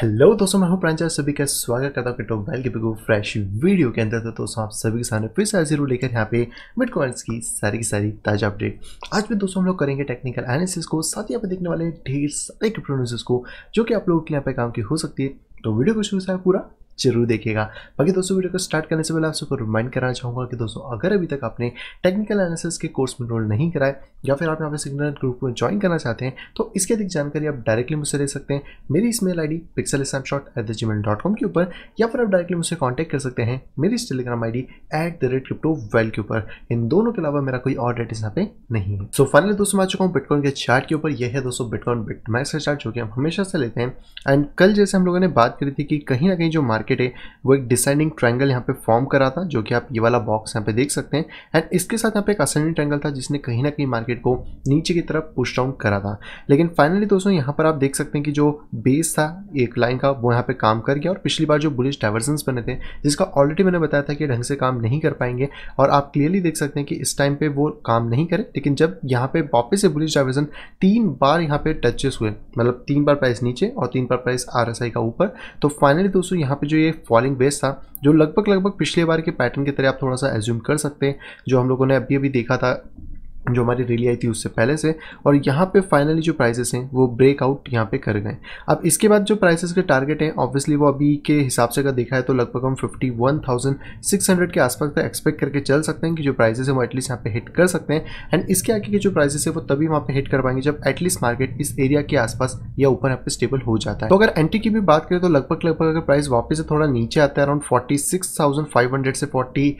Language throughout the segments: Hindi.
हेलो दोस्तों मैं हूं प्रांचल सभी का स्वागत करता हूं टॉप वेल के बिगो फ्रेश वीडियो के अंदर तो दोस्तों आप सभी के सामने फिर से जरूर लेकर यहाँ पे बिटकॉइंस की सारी की सारी ताज़ा अपडेट आज भी दोस्तों हम लोग करेंगे टेक्निकल एनालिसिस को साथ ही यहाँ पे देखने वाले ढेर सारे क्रिप्टोनोसिस को जो कि आप लोगों के यहाँ पे काम की हो सकती है तो वीडियो को शुरू से पूरा जरूर देखिएगा बाकी दोस्तों वीडियो को स्टार्ट करने से पहले आप सबको रिमाइंड करना चाहूँगा कि दोस्तों अगर अभी तक आपने टेक्निकल एनालिसिस के कोर्स में रोल नहीं कराए या फिर आप अपने सिग्नल ग्रुप में ज्वाइन करना चाहते हैं तो इसके अधिक जानकारी आप डायरेक्टली मुझसे ले सकते हैं मेरी इस mail I D pixel snapshot at the Gmail dot com के ऊपर या फिर आप डायरेक्टली मुझसे कॉन्टैक्ट कर सकते हैं मेरी इस Telegram ID at the rate रेट के ऊपर इन दोनों के अलावा मेरा कोई और डेटिस यहाँ पे नहीं है सो फाइनली दोस्तों मैं आ चुका हूँ बिटकॉन के चार्ट के ऊपर यह है दोस्तों बिटकॉन बिटमैक्स का चार्ट जो कि हम हमेशा से लेते हैं एंड कल जैसे हम लोगों ने बात करी थी कि कहीं ना कहीं जो मार्केट मार्केट है वो एक डिसाइडिंग ट्रायंगल यहाँ पे फॉर्म करा था जो कि आप ये वाला बॉक्स यहाँ पे देख सकते हैं एंड इसके साथ यहाँ पे एक असेंडिंग ट्रायंगल था जिसने कहीं ना कहीं मार्केट को नीचे की तरफ पुश डाउन करा था लेकिन फाइनली दोस्तों यहाँ पर आप देख सकते हैं कि जो बेस था एक लाइन का वो यहाँ पर काम कर गया और पिछली बार जो बुलिश डाइवर्जन बने थे जिसका ऑलरेडी मैंने बताया था कि ढंग से काम नहीं कर पाएंगे और आप क्लियरली देख सकते हैं कि इस टाइम पर वो काम नहीं करे लेकिन जब यहाँ पर वापस से बुलिश डाइवर्जन तीन बार यहाँ पर टचेस हुए मतलब तीन बार प्राइस नीचे और तीन बार प्राइस आर का ऊपर तो फाइनली दोस्तों यहाँ पर जो ये फॉलिंग बेस था जो लगभग लगभग पिछले बार के पैटर्न की तरह आप थोड़ा सा एज्यूम कर सकते हैं जो हम लोगों ने अभी अभी देखा था जो हमारी रैली आई थी उससे पहले से और यहाँ पे फाइनली जो प्राइसेस हैं वो ब्रेकआउट यहाँ पे कर गए अब इसके बाद जो प्राइसेस के टारगेट हैं ऑब्वियसली वो अभी के हिसाब से अगर देखा है तो लगभग हम 51,600 के आसपास तक एक्सपेक्ट करके चल सकते हैं कि जो प्राइसेस हैं वो एटलीस्ट यहाँ पे हिट कर सकते हैं एंड इसके आगे के जो प्राइसेस है वो तभी वहाँ पे हिट कर पाएंगे जब एटलीस्ट मार्केट इस एरिया के आसपास या ऊपर यहाँ पे स्टेबल हो जाता है तो अगर एंट्री की भी बात करें तो लगभग लगभग अगर प्राइस वापस से थोड़ा नीचे आता है अराउंड फोर्टी से फोर्टी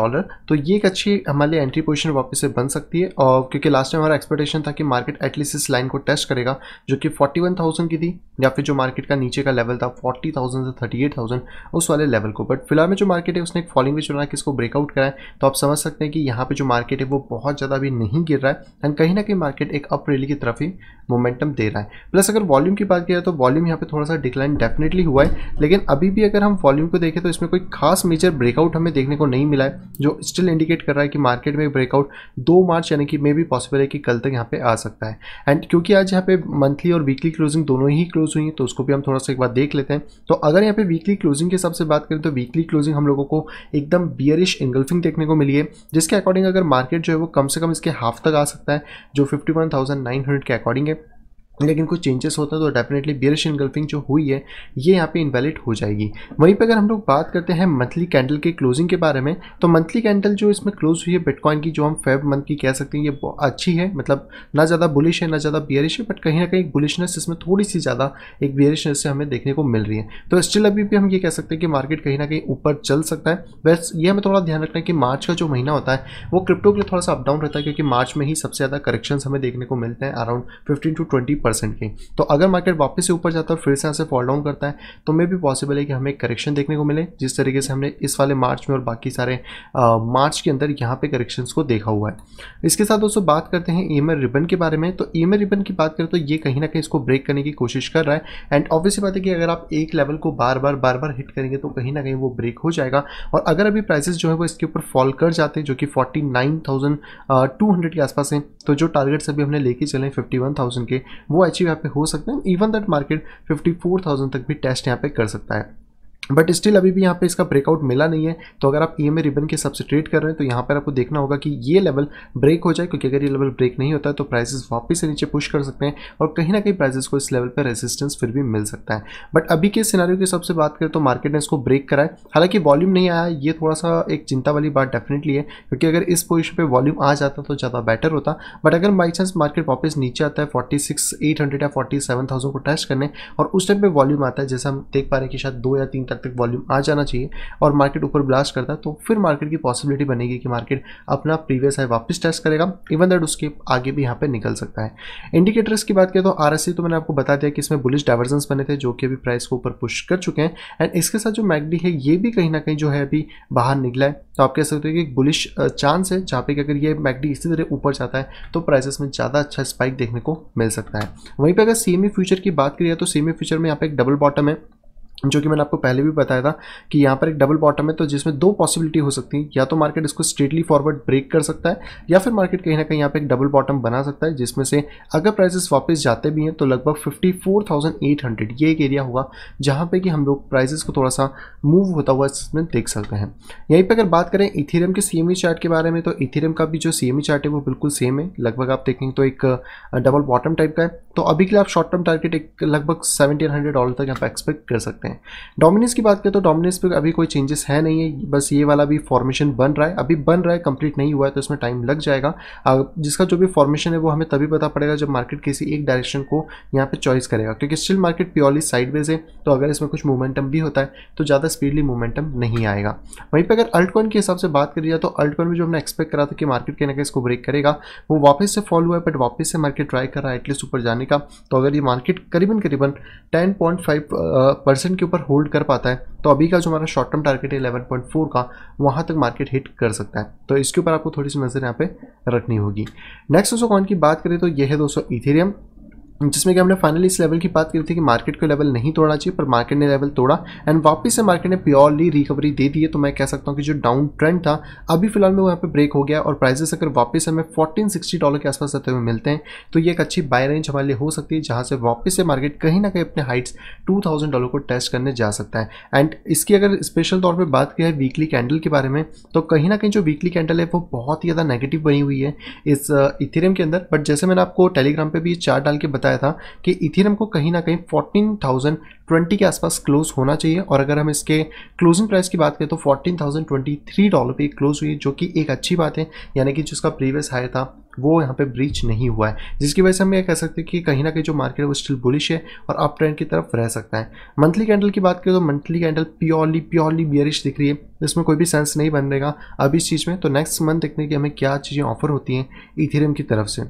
डॉलर तो ये एक अच्छी हमारे एंट्री पोजिशन वापस से बन सकती है और क्योंकि लास्ट टाइम हमारा एक्सपेक्टेशन था कि मार्केट एटलीस्ट इस लाइन को टेस्ट करेगा जो कि 41,000 की थी या फिर जो मार्केट का नीचे का लेवल था 40,000 से 38,000 उस वाले लेवल को बट फिलहाल में जो मार्केट है उसने एक फॉलिंग भी चुना कि इसको ब्रेकआउट कराए तो आप समझ सकते हैं कि यहाँ पर जो मार्केट है वो बहुत ज़्यादा भी नहीं गिर रहा है एंड कहीं ना कहीं मार्केट एक अप रेली की तरफ ही मोमेंटम दे रहा है प्लस अगर वॉल्यूम की बात किया तो वॉल्यूम यहाँ पर थोड़ा सा डिक्लाइन डेफिनेटली हुआ है लेकिन अभी भी अगर हम वॉल्यूम को देखें तो इसमें कोई खास मेजर ब्रेकआउट हमें देखने को नहीं मिला है जो स्टिल इंडिकेट कर रहा है कि मार्केट में ब्रेकआउट दो मार्च यानी कि मे भी पॉसिबल है कि कल तक यहाँ पे आ सकता है एंड क्योंकि आज यहाँ पे मंथली और वीकली क्लोजिंग दोनों ही क्लोज हुई है तो उसको भी हम थोड़ा सा एक बार देख लेते हैं तो अगर यहाँ पे वीकली क्लोजिंग के हिसाब से बात करें तो वीकली क्लोजिंग हम लोगों को एकदम बियरिश इंगल्फिंग देखने को मिली है जिसके अकॉर्डिंग अगर मार्केट जो है वो कम से कम इसके हाफ तक आ सकता है जो फिफ्टी के अकॉर्डिंग है लेकिन कुछ चेंजेस होता है तो डेफिनेटली बियरिश इनगल्फिंग जो हुई है ये यहाँ पे इनवैलिड हो जाएगी वहीं पे अगर हम लोग बात करते हैं मंथली कैंडल के क्लोजिंग के बारे में तो मंथली कैंडल जो इसमें क्लोज हुई है बिटकॉइन की जो हम फेब मंथ की कह सकते हैं ये अच्छी है मतलब ना ज़्यादा बुलिश है ना ज़्यादा बियरिश है बट कहीं ना कहीं बुलिशनेस इसमें थोड़ी सी ज़्यादा एक बियरिशनेस से हमें देखने को मिल रही है तो स्टिल अभी भी हम ये कह सकते हैं कि मार्केट कहीं ना कहीं ऊपर चल सकता है बस ये हमें थोड़ा ध्यान रखना है कि मार्च का जो महीना होता है वो क्रिप्टो के लिए थोड़ा सा अपडाउन रहता है क्योंकि मार्च में ही सबसे ज़्यादा करेक्शन हमें देखने को मिलते हैं around fifteen to twenty percent की तो अगर मार्केट वापस से ऊपर जाता है और फिर से यहाँ से फॉल डाउन करता है तो मे भी पॉसिबल है कि हमें करेक्शन देखने को मिले जिस तरीके से हमने इस वाले मार्च में और बाकी सारे आ, मार्च के अंदर यहाँ पे करेक्शंस को देखा हुआ है इसके साथ दोस्तों बात करते हैं ई e रिबन के बारे में तो ई e रिबन की बात करें तो ये कहीं ना कहीं इसको ब्रेक करने की कोशिश कर रहा है एंड ऑब्वियस बात है कि अगर आप एक लेवल को बार बार बार बार हिट करेंगे तो कहीं ना कहीं वो ब्रेक हो जाएगा और अगर अभी प्राइसेस जो है वो इसके ऊपर फॉल कर जाते हैं जो कि फोर्टी के आसपास हैं तो जो टारगेट्स अभी हमने लेके चले 51,000 के वो अचीव यहाँ पे हो सकते हैं इवन दैट मार्केट 54,000 तक भी टेस्ट यहाँ पे कर सकता है बट स्टिल अभी भी यहाँ पे इसका ब्रेकआउट मिला नहीं है तो अगर आप ई एम रिबन के सबसे ट्रेड कर रहे हैं तो यहाँ पर आपको देखना होगा कि ये लेवल ब्रेक हो जाए क्योंकि अगर ये लेवल ब्रेक नहीं होता है तो प्राइसेस वापस से नीचे पुश कर सकते हैं और कहीं ना कहीं प्राइसेस को इस लेवल पर रेजिस्टेंस फिर भी मिल सकता है बट अभी के सिनारियों के सबसे बात करें तो मार्केट ने इसको ब्रेक कराए हालांकि वॉल्यूम नहीं आया ये थोड़ा सा एक चिंता वाली बात डेफिनेटली है क्योंकि अगर इस पोजिशन पर वॉल्यूम आ जाता तो ज़्यादा बेटर होता बट अगर बाई चांस मार्केट वापस नीचे आता है फोर्टी सिक्स एट हंड्रेड या फोर्टी सेवन थाउजेंड को टेस्ट करने और उस टाइम पर वॉल्यूम आता है जैसे हम देख पा रहे हैं कि शायद दो या तीन तक तक वॉल्यूम आ जाना चाहिए और मार्केट ऊपर ब्लास्ट करता तो फिर मार्केट की पॉसिबिलिटी बनेगी कि मार्केट अपना प्रीवियस हाई वापस टेस्ट करेगा इवन दैट उसके आगे भी यहाँ पर निकल सकता है इंडिकेटर्स की बात करें तो आर तो मैंने आपको बता दिया कि इसमें बुलिश डाइवर्जेंस बने थे जो कि अभी प्राइस को ऊपर पुश कर चुके हैं एंड इसके साथ जो मैगडी है ये भी कहीं ना कहीं जो है अभी बाहर निकला है तो आप कह सकते हो कि एक बुलिश चांस है जहाँ पे कि अगर ये मैगडी इसी तरह ऊपर जाता है तो प्राइसेस में ज़्यादा अच्छा स्पाइक देखने को मिल सकता है वहीं पे अगर सीएमई फ्यूचर की बात करिए तो सीएमई फ्यूचर में यहाँ पे एक डबल बॉटम है जो कि मैंने आपको पहले भी बताया था कि यहाँ पर एक डबल बॉटम है तो जिसमें दो पॉसिबिलिटी हो सकती हैं या तो मार्केट इसको स्ट्रेटली फॉरवर्ड ब्रेक कर सकता है या फिर मार्केट कहीं ना कहीं यहाँ पे एक डबल बॉटम बना सकता है जिसमें से अगर प्राइसेस वापस जाते भी हैं तो लगभग 54,800 ये एक एरिया होगा जहाँ पर कि हम लोग प्राइजेस को थोड़ा सा मूव होता हुआ इसमें देख सकते हैं यहीं पर अगर बात करें इथेरियम के सी चार्ट e के बारे में तो इथेरियम का भी जो सी चार्ट e है वो बिल्कुल सेम है लगभग आप देखेंगे तो एक डबल बॉटम टाइप का है तो अभी के लिए आप शॉर्ट टर्म टारगेट एक लगभग सेवेंटीन हंड्रेड डॉलर तक यहाँ पर एक्सपेक्ट कर सकते हैं हैं डोमिनेंस की बात करें तो डोमिनेंस पे अभी कोई चेंजेस है नहीं है बस ये वाला भी फॉर्मेशन बन रहा है अभी बन रहा है कंप्लीट नहीं हुआ है तो इसमें टाइम लग जाएगा जिसका जो भी फॉर्मेशन है वो हमें तभी पता पड़ेगा जब मार्केट किसी एक डायरेक्शन को यहाँ पर चॉइस करेगा क्योंकि स्टिल मार्केट प्योरली साइडवेज है तो अगर इसमें कुछ मोमेंटम भी होता है तो ज़्यादा स्पीडली मोमेंटम नहीं आएगा वहीं पर अगर अल्टकॉन के हिसाब से बात करी जाए तो अल्टकॉन में जो हमने एक्सपेक्ट करा था कि मार्केट कहने का इसको ब्रेक करेगा वो वापस से फॉल हुआ है बट वापस से मार्केट ट्राई कर रहा है एटलीस्ट ऊपर जाने का तो अगर ये मार्केट करीबन करीबन टेन परसेंट के ऊपर होल्ड कर पाता है तो अभी का जो हमारा शॉर्ट टर्म टारगेट है फोर का वहाँ तक मार्केट हिट कर सकता है तो इसके ऊपर आपको थोड़ी सी नज़र यहाँ पे रखनी होगी नेक्स्ट दोस्तों कौन की बात करें तो यह है दोस्तों इथेरियम जिसमें कि हमने फाइनली इस लेवल की बात की थी कि मार्केट को लेवल नहीं तोड़ना चाहिए पर मार्केट ने लेवल तोड़ा एंड वापस से मार्केट ने प्योरली रिकवरी दे दी है तो मैं कह सकता हूँ कि जो डाउन ट्रेंड था अभी फिलहाल में वहाँ पे ब्रेक हो गया और प्राइजेस अगर वापस हमें फोर्टीन सिक्सटी डॉलर के आसपास आते हुए मिलते हैं तो ये एक अच्छी बाय रेंज हमारे लिए हो सकती है जहाँ से वापस से मार्केट कहीं ना कहीं अपने हाइट्स टू थाउजेंड डॉलर को टेस्ट करने जा सकता है एंड इसकी अगर स्पेशल तौर पर बात की है वीकली कैंडल के बारे में तो कहीं ना कहीं जो वीकली कैंडल है वो बहुत ही ज़्यादा नेगेटिव बनी हुई है इस इथेरियम uh, के अंदर बट जैसे मैंने आपको टेलीग्राम पर भी चार्ट डाल के बताया था कि इथेरियम को कहीं ना कहीं फोर्टीन थाउजेंड ट्वेंटी के आसपास क्लोज होना चाहिए और अगर हम इसके क्लोजिंग प्राइस की बात करें तो fourteen thousand twenty three dollar पर क्लोज हुई जो कि एक अच्छी बात है यानी कि जिसका प्रीवियस हाई था वो यहाँ पे ब्रीच नहीं हुआ है जिसकी वजह से हम ये कह सकते हैं कि कहीं ना कहीं जो मार्केट है वो स्टिल बुलिश है और अप ट्रेंड की तरफ रह सकता है मंथली कैंडल की बात करें तो monthly candle purely purely bearish दिख रही है इसमें कोई भी सेंस नहीं बन रहेगा अब इस चीज़ में तो नेक्स्ट मंथ देखने की हमें क्या चीज़ें ऑफर होती हैं इथेरियम की तरफ से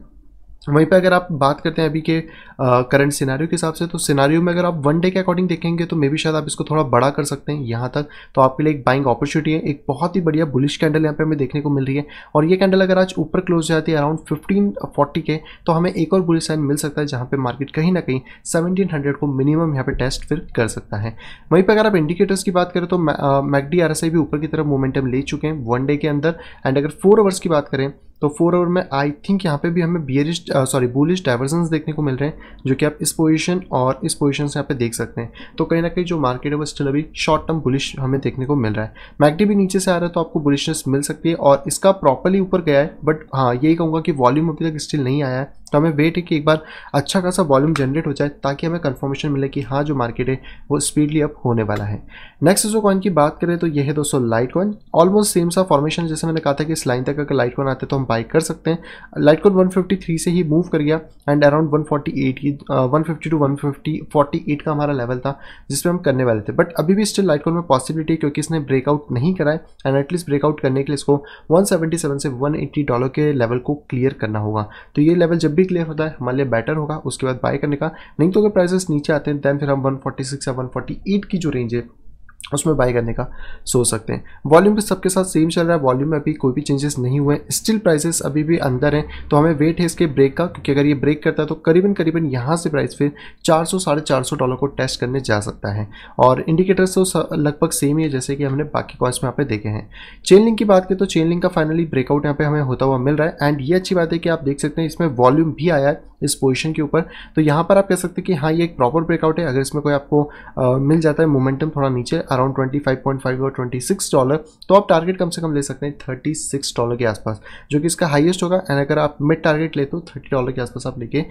वहीं पे अगर आप बात करते हैं अभी के करंट सिनारियो के हिसाब से तो सिनारियो में अगर आप वन डे के अकॉर्डिंग देखेंगे तो मे भी शायद आप इसको थोड़ा बड़ा कर सकते हैं यहाँ तक तो आपके लिए एक बाइंग अपॉर्चुनिटी है एक बहुत ही बढ़िया बुलिश कैंडल यहाँ पे हमें देखने को मिल रही है और ये कैंडल अगर आज ऊपर क्लोज जाती है अराउंड फिफ्टीन फोर्टी के तो हमें एक और बुलिश साइन मिल सकता है जहाँ पर मार्केट कहीं ना कहीं सेवनटीन हंड्रेड को मिनिमम यहाँ पर टेस्ट फिर कर सकता है वहीं पर अगर आप इंडिकेटर्स की बात करें तो मैगडी आर भी ऊपर की तरफ मोमेंटम ले चुके हैं वन डे के अंदर एंड अगर फोर आवर्स की बात करें तो फोर आवर में आई थिंक यहाँ पे भी हमें बियरिश सॉरी बुलिश डाइवर्जेंस देखने को मिल रहे हैं जो कि आप इस पोजीशन और इस पोजीशन से यहाँ पे देख सकते हैं तो कहीं ना कहीं जो मार्केट है वो स्टिल अभी शॉर्ट टर्म बुलिश हमें देखने को मिल रहा है मैगडी भी नीचे से आ रहा है तो आपको बुलिशनेस मिल सकती है और इसका प्रॉपरली ऊपर गया है बट हाँ यही कहूँगा कि वॉल्यूम अभी तक स्टिल नहीं आया है तो हमें वेट है कि एक बार अच्छा खासा वॉल्यूम जनरेट हो जाए ताकि हमें कंफर्मेशन मिले कि हाँ जो मार्केट है वो स्पीडली अप होने वाला है नेक्स्ट जो कॉइन की बात करें तो यह है दोस्तों लाइट कॉइन ऑलमोस्ट सेम सा फॉर्मेशन जैसे मैंने कहा था कि इस लाइन तक अगर लाइट कॉइन आते तो हम बाइक कर सकते हैं लाइट कॉइन वन से ही मूव कर गया and around one forty one fifty to one fifty forty eight का हमारा लेवल था जिसमें हम करने वाले थे बट अभी भी स्टिल लाइट कॉइन में पॉसिबिलिटी क्योंकि इसने ब्रेकआउट नहीं कराए एंड एटलीस्ट ब्रेकआउट करने के लिए इसको वन से एट्टी डॉलर के लेवल को क्लियर करना होगा तो ये लेवल जब भी भी क्लियर होता है हमारे लिए बेटर होगा उसके बाद बाय करने का नहीं तो अगर प्राइसेस नीचे आते हैं दैन फिर हम 146 या 148 की जो रेंज है उसमें बाई करने का सोच सकते हैं वॉल्यूम भी सबके साथ सेम चल रहा है वॉल्यूम में अभी कोई भी चेंजेस नहीं हुए हैं स्टिल प्राइसेस अभी भी अंदर हैं तो हमें वेट है इसके ब्रेक का क्योंकि अगर ये ब्रेक करता है तो करीबन करीबन यहाँ से प्राइस फिर चार सौ साढ़े चार सौ डॉलर को टेस्ट करने जा सकता है और इंडिकेटर्स तो लगभग सेम ही है जैसे कि हमने बाकी कॉइन्स में यहाँ पे देखे हैं चेन लिंक की बात करें तो चेन लिंक का फाइनली ब्रेकआउट यहाँ पे हमें होता हुआ मिल रहा है एंड ये अच्छी बात है कि आप देख सकते हैं इसमें वॉल्यूम भी आया है इस पोजीशन के ऊपर तो यहाँ पर आप कह सकते हैं कि हाँ ये एक प्रॉपर ब्रेकआउट है अगर इसमें कोई आपको आ, मिल जाता है मोमेंटम थोड़ा नीचे अराउंड 25.5 और 26 डॉलर तो आप टारगेट कम से कम ले सकते हैं 36 डॉलर के आसपास जो कि इसका हाईएस्ट होगा एंड अगर आप मिड टारगेट ले तो 30 डॉलर के आसपास आप लेके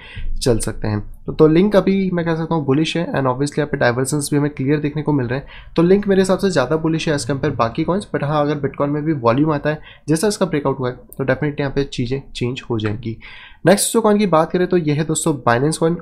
चल सकते हैं तो, तो लिंक अभी मैं कह सकता हूँ बुलिश है एंड ऑब्वियसली यहाँ पे डाइवर्सेंस भी हमें क्लियर देखने को मिल रहे हैं तो लिंक मेरे हिसाब से ज़्यादा बुलिश है एज कम्पेयर बाकी कॉइन्स बट हाँ अगर बिटकॉइन में भी वॉल्यूम आता है जैसा इसका ब्रेकआउट हुआ है तो डेफिनेटली यहाँ पे चीज़ें चेंज हो जाएंगी नेक्स्ट जो कॉइन की बात करें तो यह है दोस्तों बाइनेंस कॉइन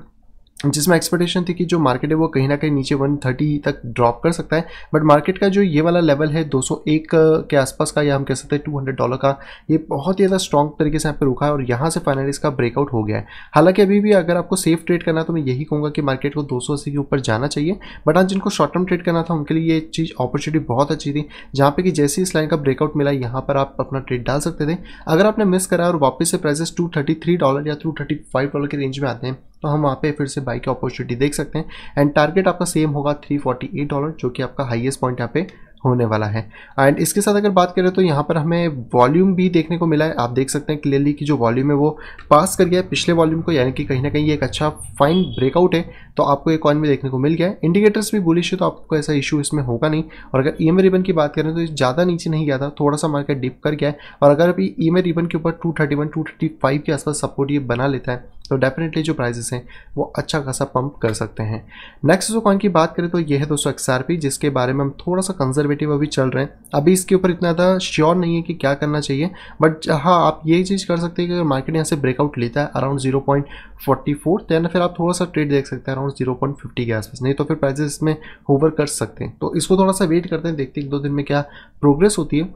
जिसमें एक्सपेक्टेशन थी कि जो मार्केट है वो कहीं ना कहीं नीचे 130 तक ड्रॉप कर सकता है बट मार्केट का जो ये वाला लेवल है 201 के आसपास का या हम कह सकते हैं 200 डॉलर का ये बहुत ही ज़्यादा स्ट्रॉन्ग तरीके से यहाँ पे रुका है और यहाँ से फाइनली इसका ब्रेकआउट हो गया है हालांकि अभी भी अगर आपको सेफ ट्रेड करना तो मैं यही कहूँगा कि मार्केट को दो oh के ऊपर जाना चाहिए बट आज जिनको शॉर्ट टर्म ट्रेड करना था उनके लिए ये चीज़ अपॉर्चुनिटी बहुत अच्छी थी जहाँ पर कि जैसे इस लाइन का ब्रेकआउट मिला यहाँ पर आप अपना ट्रेड डाल सकते थे अगर आपने मिस करा और वापस से प्राइजेस टू डॉलर या टू डॉलर के रेंज में आते हैं तो हम वहाँ पे फिर से बाई की अपॉर्चुनिटी देख सकते हैं एंड टारगेट आपका सेम होगा 348 डॉलर जो कि आपका हाईएस्ट पॉइंट यहाँ पे होने वाला है एंड इसके साथ अगर बात करें तो यहाँ पर हमें वॉल्यूम भी देखने को मिला है आप देख सकते हैं क्लियरली कि जो वॉल्यूम है वो पास कर गया है पिछले वॉल्यूम को यानी कि कहीं ना कहीं ये एक अच्छा फाइन ब्रेकआउट है तो आपको ये कॉइन में देखने को मिल गया है इंडिकेटर्स भी बुलिश है तो आपको ऐसा इशू इसमें होगा नहीं और अगर ई एम रिबन की बात करें तो ज़्यादा नीचे नहीं गया था थोड़ा सा मार्केट डिप कर गया है और अगर अभी ई एम रिबन के ऊपर two thirty one two thirty five के आसपास सपोर्ट ये बना लेता है तो डेफिनेटली जो प्राइजेस हैं वो अच्छा खासा पंप कर सकते हैं नेक्स्ट जो कॉइन की बात करें तो ये है दोस्तों एक्स जिसके बारे में हम थोड़ा सा कंजर्वेटिव अभी चल रहे हैं अभी इसके ऊपर इतना ज़्यादा श्योर नहीं है कि क्या करना चाहिए बट हाँ आप ये चीज़ कर सकते हैं कि मार्केट यहाँ से ब्रेकआउट लेता है around zero point forty four फिर आप थोड़ा सा ट्रेड देख सकते हैं अराउंड जीरो पॉइंट फिफ्टी के आसपास नहीं तो फिर प्राइजेस इसमें होवर कर सकते हैं तो इसको थोड़ा सा वेट करते हैं देखते हैं एक दो दिन में क्या प्रोग्रेस होती है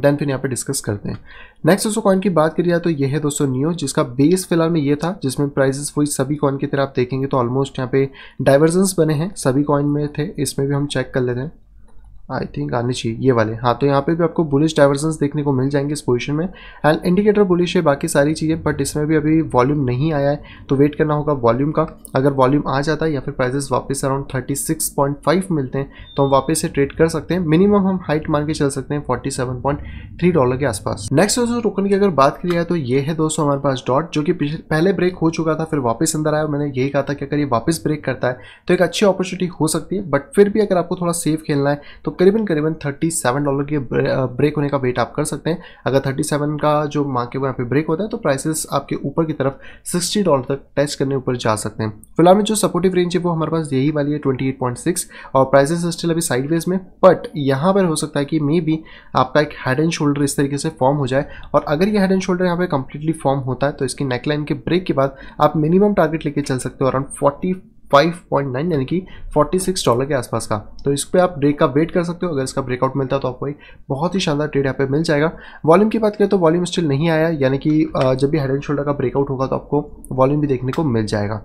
देन फिर यहाँ पे डिस्कस करते हैं नेक्स्ट दोस्तों कॉइन की बात करिए तो ये है दोस्तों नियो जिसका बेस फिलहाल में ये था जिसमें प्राइजेस वही सभी कॉइन की तरह आप देखेंगे तो ऑलमोस्ट यहाँ पे डाइवर्जेंस बने हैं सभी कॉइन में थे इसमें भी हम चेक कर लेते हैं आई थिंक आने चाहिए ये वाले हाँ तो यहाँ पे भी आपको बुलिश डाइवर्जेंस देखने को मिल जाएंगे इस पोजीशन में एंड इंडिकेटर बुलिश है बाकी सारी चीज़ें बट इसमें भी अभी वॉल्यूम नहीं आया है तो वेट करना होगा वॉल्यूम का अगर वॉल्यूम आ जाता है या फिर प्राइजेस वापस अराउंड थर्टी मिलते हैं तो हम वापस से ट्रेड कर सकते हैं मिनिमम हम हाइट मान के चल सकते हैं फोर्टी डॉलर के आसपास नेक्स्ट दोस्तों टोकन की अगर बात की जाए तो ये है दोस्तों हमारे पास डॉट जो कि पहले ब्रेक हो चुका था फिर वापस अंदर आया मैंने यही कहा था कि अगर ये वापस ब्रेक करता है तो एक अच्छी अपॉर्चुनिटी हो सकती है बट फिर भी अगर आपको थोड़ा सेफ खेलना है तो करीबन करीबन 37 डॉलर के ब्रेक होने का वेट आप कर सकते हैं अगर 37 का जो मार्केट यहाँ पे ब्रेक होता है तो प्राइसेस आपके ऊपर की तरफ 60 डॉलर तक टेस्ट करने ऊपर जा सकते हैं फिलहाल में जो सपोर्टिव रेंज है वो हमारे पास यही वाली है ट्वेंटी और प्राइसेस स्टिल अभी साइडवेज में बट यहाँ पर हो सकता है कि मे बी आपका एक हेड एंड शोल्डर इस तरीके से फॉर्म हो जाए और अगर ये हेड एंड शोल्डर यहाँ पर कंप्लीटली फॉर्म होता है तो इसकी नेकलाइन के ब्रेक के बाद आप मिनिमम टारगेट लेके चल सकते हो अराउंड फोर्टी 5.9 यानी कि 46 डॉलर के आसपास का तो इस पर आप ब्रेक का वेट कर सकते हो अगर इसका ब्रेकआउट मिलता है तो आपको एक बहुत ही शानदार ट्रेड यहाँ पे मिल जाएगा वॉल्यूम की बात करें तो वॉल्यूम स्टिल नहीं आया यानी कि जब भी हेड एंड शोल्डर का ब्रेकआउट होगा तो आपको वॉल्यूम भी देखने को मिल जाएगा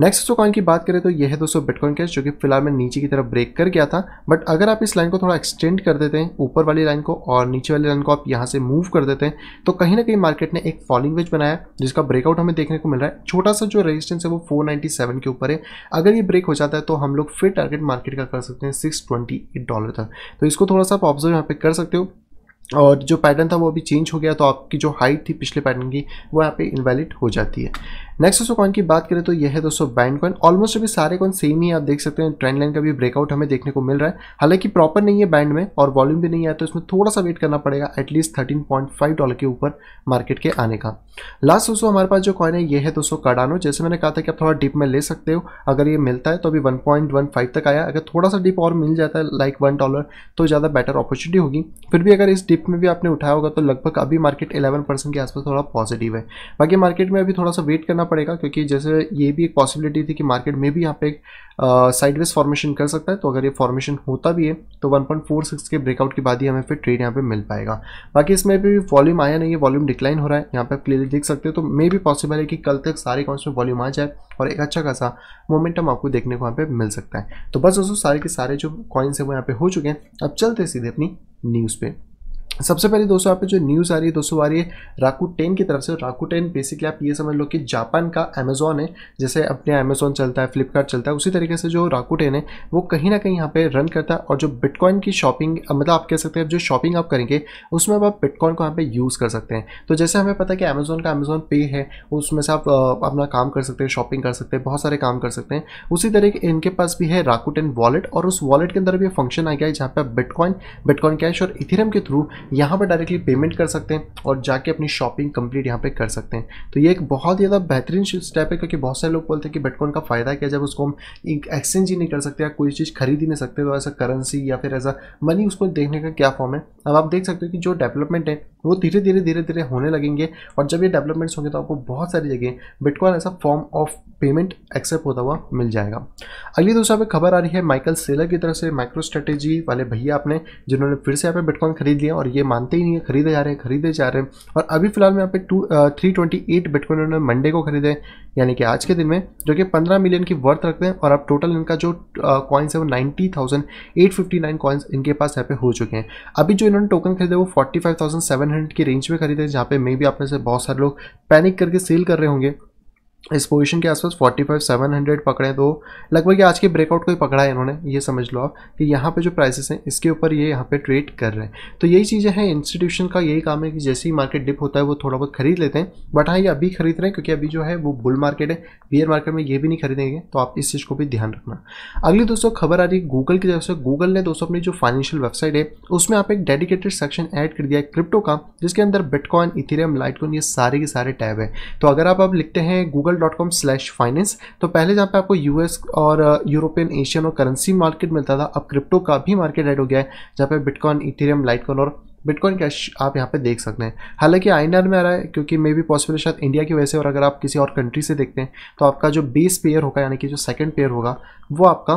नेक्स्ट दोस्तों कॉइन की बात करें तो यह है दोस्तों बिटकॉइन कैश जो कि फिलहाल में नीचे की तरफ ब्रेक कर गया था बट अगर आप इस लाइन को थोड़ा एक्सटेंड कर देते हैं ऊपर वाली लाइन को और नीचे वाली लाइन को आप यहाँ से मूव कर देते हैं तो कहीं ना कहीं मार्केट ने एक फॉलिंग वेज बनाया जिसका ब्रेकआउट हमें देखने को मिल रहा है छोटा सा जो रेजिस्टेंस है वो 497 के ऊपर है अगर ये ब्रेक हो जाता है तो हम लोग फिर टारगेट मार्केट का कर सकते हैं सिक्स ट्वेंटी एट डॉलर तक तो इसको थोड़ा सा आप ऑब्जर्व यहाँ पे कर सकते हो और जो पैटर्न था वो अभी चेंज हो गया तो आपकी जो हाइट थी पिछले पैटर्न की वो यहाँ पे इनवैलिड हो जाती है नेक्स्ट दोस्तों कॉइन की बात करें तो यह है दोस्तों बैंड कॉइन ऑलमोस्ट अभी सारे कॉइन सेम ही आप देख सकते हैं ट्रेंड लाइन का भी ब्रेकआउट हमें देखने को मिल रहा है हालांकि प्रॉपर नहीं है बैंड में और वॉल्यूम भी नहीं आया तो इसमें थोड़ा सा वेट करना पड़ेगा at least thirteen point five dollar के ऊपर मार्केट के आने का लास्ट दोस्तों हमारे पास जो कॉइन है यह है दोस्तों कडानो जैसे मैंने कहा था कि आप थोड़ा डिप में ले सकते हो अगर ये मिलता है तो अभी वन पॉइंट वन फाइव तक आया अगर थोड़ा सा डिप और मिल जाता है लाइक वन डॉलर तो ज़्यादा बेटर अपॉर्चुनिटी होगी फिर भी अगर इस डिप में भी आपने उठाया होगा तो लगभग अभी मार्केट इलेवन परसेंट के आसपास थोड़ा पॉजिटिव है बाकी मार्केट में अभी थोड़ा सा वेट करना पड़ेगा क्योंकि जैसे ये भी एक पॉसिबिलिटी थी कि मार्केट में भी यहाँ पे एक साइडवेज फॉर्मेशन कर सकता है तो अगर ये फॉर्मेशन होता भी है तो 1.46 के ब्रेकआउट के बाद ही हमें फिर ट्रेड यहाँ पे मिल पाएगा बाकी इसमें भी वॉल्यूम आया नहीं है वॉल्यूम डिक्लाइन हो रहा है यहाँ पे आप क्लियरली देख सकते हो तो मे भी पॉसिबल है कि कल तक सारे अकाउंट्स में वॉल्यूम आ जाए और एक अच्छा खासा मोमेंटम आपको देखने को यहाँ पर मिल सकता है तो बस दोस्तों सारे के सारे जो कॉइन्स हैं वो यहाँ पे हो चुके हैं अब चलते सीधे अपनी न्यूज़ पर सबसे पहले दोस्तों यहाँ पे जो न्यूज़ आ रही है दोस्तों आ रही है राकू टेन की तरफ से राकू टेन बेसिकली आप ये समझ लो कि जापान का अमेजोन है जैसे अपने अमेजोन चलता है फ्लिपकार्ट चलता है उसी तरीके से जो राकू टेन है वो कहीं ना कहीं यहाँ पे रन करता है और जो बिटकॉइन की शॉपिंग मतलब आप कह सकते हैं जो शॉपिंग आप करेंगे उसमें आप बिटकॉइन को यहाँ पे यूज़ कर सकते हैं तो जैसे हमें पता है कि अमेजोन का अमेजोन पे है उसमें से आप अपना काम कर सकते हैं शॉपिंग कर सकते हैं बहुत सारे काम कर सकते हैं उसी तरीके इनके पास भी है टेन वॉलेट और उस वॉलेट के अंदर भी फंक्शन आ गया है जहाँ पे आप बिटकॉइन बिटकॉइन कैश और इथिरम के थ्रू यहाँ पर डायरेक्टली पेमेंट कर सकते हैं और जाके अपनी शॉपिंग कंप्लीट यहाँ पे कर सकते हैं तो ये एक बहुत ही ज़्यादा बेहतरीन स्टेप है क्योंकि बहुत सारे लोग बोलते हैं कि बिटकॉइन का फ़ायदा क्या जब उसको हम एक्सचेंज ही नहीं कर सकते या कोई चीज़ खरीद ही नहीं सकते तो ऐसा करेंसी या फिर ऐसा मनी उसको देखने का क्या फॉर्म है अब आप देख सकते हो कि जो डेवलपमेंट है वो धीरे धीरे धीरे धीरे होने लगेंगे और जब ये डेवलपमेंट्स होंगे तो आपको बहुत सारी जगह बिटकॉइन ऐसा फॉर्म ऑफ पेमेंट एक्सेप्ट होता हुआ मिल जाएगा अगली दोस्तों पे खबर आ रही है माइकल सेलर की तरफ से माइक्रो स्ट्रेटेजी वाले भैया आपने जिन्होंने फिर से यहाँ पे बिटकॉइन खरीद लिया और ये मानते ही नहीं है खरीदे जा रहे हैं खरीदे जा रहे हैं और अभी फिलहाल में यहाँ पे two three twenty eight bitcoin उन्होंने मंडे को खरीदे यानी कि आज के दिन में जो कि 15 मिलियन की वर्थ रखते हैं और अब टोटल इनका जो कॉइन्स है वो ninety thousand eight fifty nine coins इनके पास यहाँ पे हो चुके हैं अभी जो इन्होंने टोकन खरीदे वो forty five thousand seven hundred की रेंज में खरीदे जहाँ पे मे भी आप में से बहुत सारे लोग पैनिक करके सेल कर रहे होंगे इस पोजीशन के आसपास 45,700 पकड़े तो लगभग आज के ब्रेकआउट को ही पकड़ा है इन्होंने ये समझ लो आप कि यहाँ पे जो प्राइसेस हैं इसके ऊपर ये यहाँ पे ट्रेड कर रहे हैं तो यही चीज़ें हैं इंस्टीट्यूशन का यही काम है कि जैसे ही मार्केट डिप होता है वो थोड़ा बहुत खरीद लेते हैं बट हाँ ये अभी खरीद रहे हैं क्योंकि अभी जो है वो बुल मार्केट है बियर मार्केट में ये भी नहीं खरीदेंगे तो आप इस चीज़ को भी ध्यान रखना अगली दोस्तों खबर आ रही है गूगल की तरफ से गूगल ने दोस्तों अपनी जो फाइनेंशियल वेबसाइट है उसमें आप एक डेडिकेटेड सेक्शन ऐड कर दिया है क्रिप्टो का जिसके अंदर बिटकॉइन इथेरियम लाइटकॉन ये सारे के सारे टैब है तो अगर आप लिखते हैं Google Google dot com slash finance तो पहले जहाँ पे आपको यूएस और यूरोपियन uh, एशियन और करेंसी मार्केट मिलता था अब क्रिप्टो का भी मार्केट ऐड हो गया है जहाँ पे बिटकॉइन इथेरियम लाइटकॉइन और बिटकॉइन कैश आप यहाँ पे देख सकते हैं हालांकि आई में आ रहा है क्योंकि मे बी पॉसिबल शायद इंडिया की वजह से और अगर आप किसी और कंट्री से देखते हैं तो आपका जो बेस पेयर होगा यानी कि जो सेकंड पेयर होगा वो आपका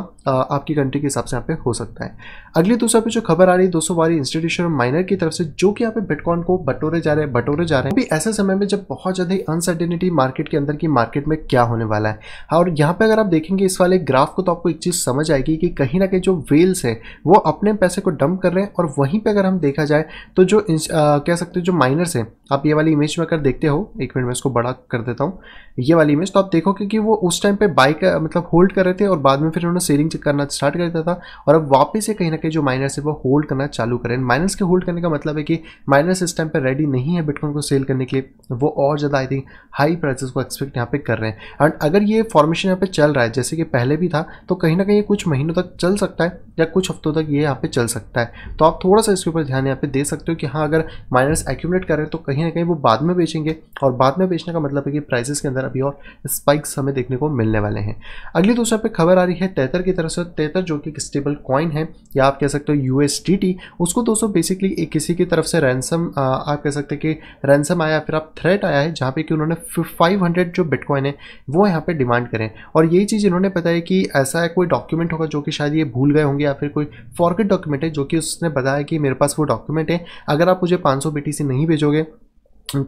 आपकी कंट्री के हिसाब से यहाँ पे हो सकता है अगली दूसरा पे जो खबर आ रही है दोस्तों वाली इंस्टीट्यूशन माइनर की तरफ से जो कि यहाँ पे बिटकॉइन को बटोरे जा रहे हैं बटोरे जा रहे हैं अभी ऐसे समय में जब बहुत ज़्यादा अनसर्टेनिटी मार्केट के अंदर की मार्केट में क्या होने वाला है हाँ, और यहाँ पे अगर आप देखेंगे इस वाले ग्राफ को तो आपको एक चीज़ समझ आएगी कि कहीं ना कहीं जो वेल्स है वो अपने पैसे को डंप कर रहे हैं और वहीं पर अगर हम देखा जाए तो जो कह सकते हैं जो माइनर्स हैं आप ये वाली इमेज में अगर देखते हो एक मिनट में इसको बड़ा कर देता हूँ ये वाली इमेज तो आप देखोगे कि वो उस टाइम पर बाइक मतलब होल्ड कर रहे थे और बाद में फिर उन्होंने सेलिंग चेक करना स्टार्ट कर दिया था और अब वापस से कहीं ना कहीं जो माइनर्स है वो होल्ड करना चालू करें माइनर्स के होल्ड करने का मतलब है कि माइनर्स इस टाइम पर रेडी नहीं है बिटकॉइन को सेल करने के लिए वो और ज़्यादा आई थिंक हाई प्राइसेस को एक्सपेक्ट यहाँ पे कर रहे हैं एंड अगर ये फॉर्मेशन यहाँ पे चल रहा है जैसे कि पहले भी था तो कहीं ना कहीं ये कुछ महीनों तक चल सकता है या कुछ हफ्तों तक ये यहाँ पे चल सकता है तो आप थोड़ा सा इसके ऊपर ध्यान यहाँ पे दे सकते हो कि हाँ अगर माइनर्स एक्यूमलेट करें तो कहीं ना कहीं वो बाद में बेचेंगे और बाद में बेचने का मतलब है कि प्राइसेस के अंदर अभी और स्पाइक्स हमें देखने को मिलने वाले हैं अगली दूसरे पर खबर आ आ रही है टेथर की तरफ से टेथर जो कि स्टेबल कॉइन है या आप कह सकते हो यूएसडीटी उसको दोस्तों बेसिकली एक किसी की तरफ से रैनसम आप कह सकते हैं कि रैनसम आया फिर आप थ्रेट आया है जहाँ पे कि उन्होंने 500 जो बिटकॉइन है वो यहाँ पे डिमांड करें और यही चीज़ इन्होंने बताया कि ऐसा है कोई डॉक्यूमेंट होगा जो कि शायद ये भूल गए होंगे या फिर कोई फॉरगेट डॉक्यूमेंट है जो कि उसने बताया कि मेरे पास वो डॉक्यूमेंट है अगर आप मुझे पाँच सौ नहीं भेजोगे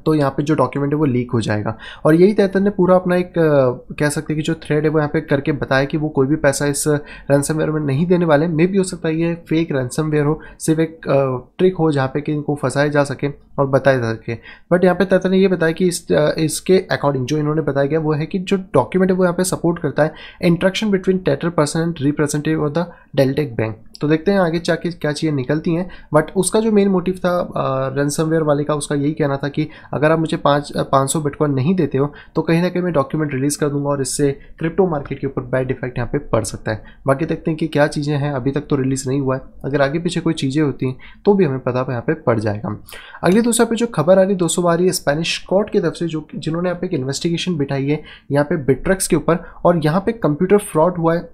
तो यहाँ पे जो डॉक्यूमेंट है वो लीक हो जाएगा और यही तैतन ने पूरा अपना एक कह सकते हैं कि जो थ्रेड है वो यहाँ पे करके बताया कि वो कोई भी पैसा इस रैनसम में नहीं देने वाले मे भी हो सकता है ये फेक रैनसम हो सिर्फ एक ट्रिक हो जहाँ पे कि इनको फंसाया जा सके और बताया जा सके बट यहाँ पे तैतन ने ये बताया कि इस इसके अकॉर्डिंग जो इन्होंने बताया गया वो है कि जो डॉक्यूमेंट है वो यहाँ पे सपोर्ट करता है interaction between Tether person and representative of the Deltec bank तो देखते हैं आगे जाके क्या चीज़ें निकलती हैं बट उसका जो मेन मोटिव था रनसमवेयर वाले का उसका यही कहना था कि अगर आप मुझे पाँच पाँच सौ बिटकॉइन नहीं देते हो तो कहीं ना कहीं मैं डॉक्यूमेंट रिलीज़ कर दूंगा और इससे क्रिप्टो मार्केट के ऊपर बैड इफेक्ट यहाँ पे पड़ सकता है बाकी देखते हैं कि क्या चीज़ें हैं अभी तक तो रिलीज़ नहीं हुआ है अगर आगे पीछे कोई चीज़ें होती हैं तो भी हमें पता यहाँ पर पड़ जाएगा अगली दूसरा पे जो खबर आ रही दोस्तों आ रही है स्पेनिश कोर्ट की तरफ से जो जिन्होंने यहाँ पे एक इन्वेस्टिगेशन बिठाई है यहाँ पे बिट्रक्स के ऊपर और यहाँ पे कंप्यूटर फ्रॉड हुआ है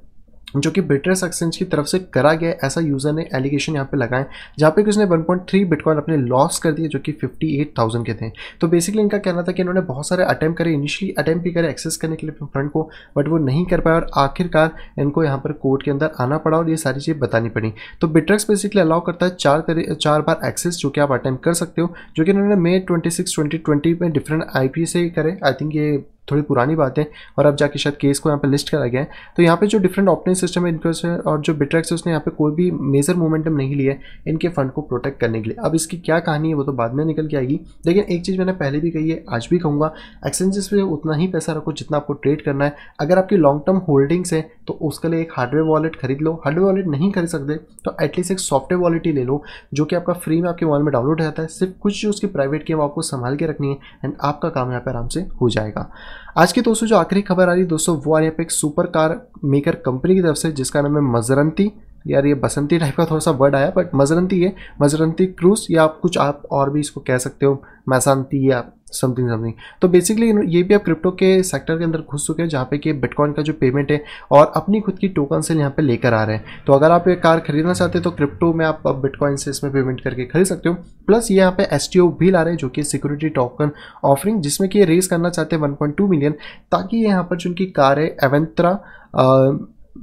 जो कि ब्रिटस एक्सचेंज की तरफ से करा गया ऐसा यूज़र ने एलिगेशन यहाँ पे लगाए जहाँ पे कि उसने 1.3 बिटकॉइन अपने लॉस कर दिए जो कि 58,000 के थे तो बेसिकली इनका कहना था कि इन्होंने बहुत सारे अटैम्प्ट करे इनिशियली अटैम्प भी करे एक्सेस करने के लिए फंड को बट वो नहीं कर पाए और आखिरकार इनको यहाँ पर कोर्ट के अंदर आना पड़ा और ये सारी चीज़ बतानी पड़ी तो बिट्रक्स बेसिकली अलाउ करता है चार तरी चार बार एक्सेस जो कि आप अटैम्प्ट कर सकते हो जो कि इन्होंने मे ट्वेंटी सिक्स में डिफरेंट आई से करे आई थिंक ये थोड़ी पुरानी बात है और अब जाके शायद केस को यहाँ पे लिस्ट करा गया है तो यहाँ पे जो डिफरेंट ऑपरेटिंग सिस्टम है इनके और जो बिट्रैक्स है उसने यहाँ पे कोई भी मेजर मोमेंटम नहीं लिया इनके फंड को प्रोटेक्ट करने के लिए अब इसकी क्या कहानी है वो तो बाद में निकल के आएगी लेकिन एक चीज़ मैंने पहले भी कही है आज भी कहूँगा एक्सचेंजेस पर उतना ही पैसा रखो जितना आपको ट्रेड करना है अगर आपकी लॉन्ग टर्म होल्डिंग्स है तो उसके लिए एक हार्डवेयर वॉलेट खरीद लो हार्डवेयर वॉलेट नहीं खरीद सकते तो एटलीस्ट एक सॉफ्टवेयर वॉलेट ही ले लो जो कि आपका फ्री में आपके मोबाइल में डाउनलोड रहता है सिर्फ कुछ जो उसकी प्राइवेट की आपको संभाल के रखनी है एंड आपका काम यहाँ पर आराम से हो जाएगा आज की दोस्तों जो आखिरी खबर आ रही है दोस्तों वो आ रही है एक सुपर कार मेकर कंपनी की तरफ से जिसका नाम है मजरंती यार ये बसंती टाइप का थोड़ा सा वर्ड आया बट मजरंती है मजरंती क्रूज या आप कुछ आप और भी इसको कह सकते हो मैसांती या समथिंग समथिंग तो बेसिकली ये भी आप क्रिप्टो के सेक्टर के अंदर घुस चुके हैं जहाँ पे कि बिटकॉइन का जो पेमेंट है और अपनी खुद की टोकन सेल यहाँ पे लेकर आ रहे हैं तो अगर आप ये कार खरीदना चाहते हैं तो क्रिप्टो में आप बिटकॉइन से इसमें पेमेंट करके खरीद सकते हो प्लस ये यहाँ पे एस भी ला रहे हैं जो कि सिक्योरिटी टोकन ऑफरिंग जिसमें कि ये रेज करना चाहते हैं वन मिलियन ताकि ये यहाँ पर जो उनकी कार है एवेंत्रा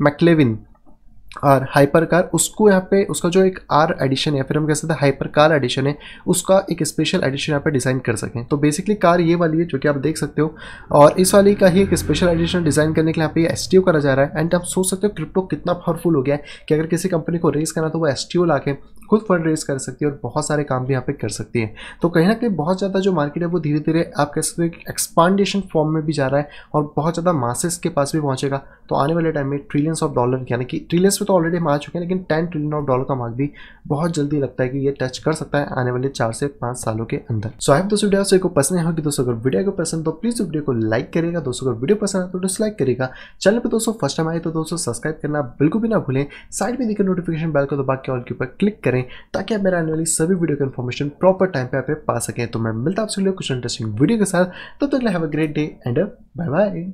मैकलेविन और हाइपर कार उसको यहाँ पे उसका जो एक आर एडिशन या फिर हम कह सकते हैं हाइपर कार एडिशन है उसका एक स्पेशल एडिशन यहाँ पे डिज़ाइन कर सकें तो बेसिकली कार ये वाली है जो कि आप देख सकते हो और इस वाली का ही एक स्पेशल एडिशन डिज़ाइन करने के लिए यहाँ पे एस टी करा जा रहा है एंड आप सोच सकते हो क्रिप्टो कितना पावरफुल हो गया है कि अगर किसी कंपनी को रेस करना तो वो एस टी ला के खुद फंड रेज कर सकती है और बहुत सारे काम भी यहाँ पे कर सकती है तो कहीं ना कहीं बहुत ज़्यादा जो मार्केट है वो धीरे धीरे आप कह सकते हो कि एक्सपांडेशन फॉर्म में भी जा रहा है और बहुत ज़्यादा मासेस के पास भी पहुंचेगा तो आने वाले टाइम में ट्रिलियंस ऑफ डॉलर यानी कि ट्रिलियंस में तो ऑलरेडी हम आ चुके हैं लेकिन टेन ट्रिलियन ऑफ डॉलर का मार्क भी बहुत जल्दी लगता है कि ये टच कर सकता है आने वाले चार से पाँच सालों के अंदर सो आई दोस्तों वीडियो को पसंद है कि दोस्तों अगर वीडियो को पसंद तो प्लीज़ वीडियो को लाइक करेगा दोस्तों अगर वीडियो पसंद है तो डिसलाइक करेगा तो चैनल पर दोस्तों फर्स्ट टाइम आए तो दोस्तों सब्सक्राइब करना बिल्कुल भी ना भूलें साइड में देखिए नोटिफिकेशन बेल को दबा के ऑल के ऊपर क्लिक करें करें ताकि आप मेरे आने वाली सभी वीडियो की इन्फॉर्मेशन प्रॉपर टाइम पे आप पा सकें तो मैं मिलता आपसे कुछ इंटरेस्टिंग वीडियो के साथ तब तक have a great day and bye bye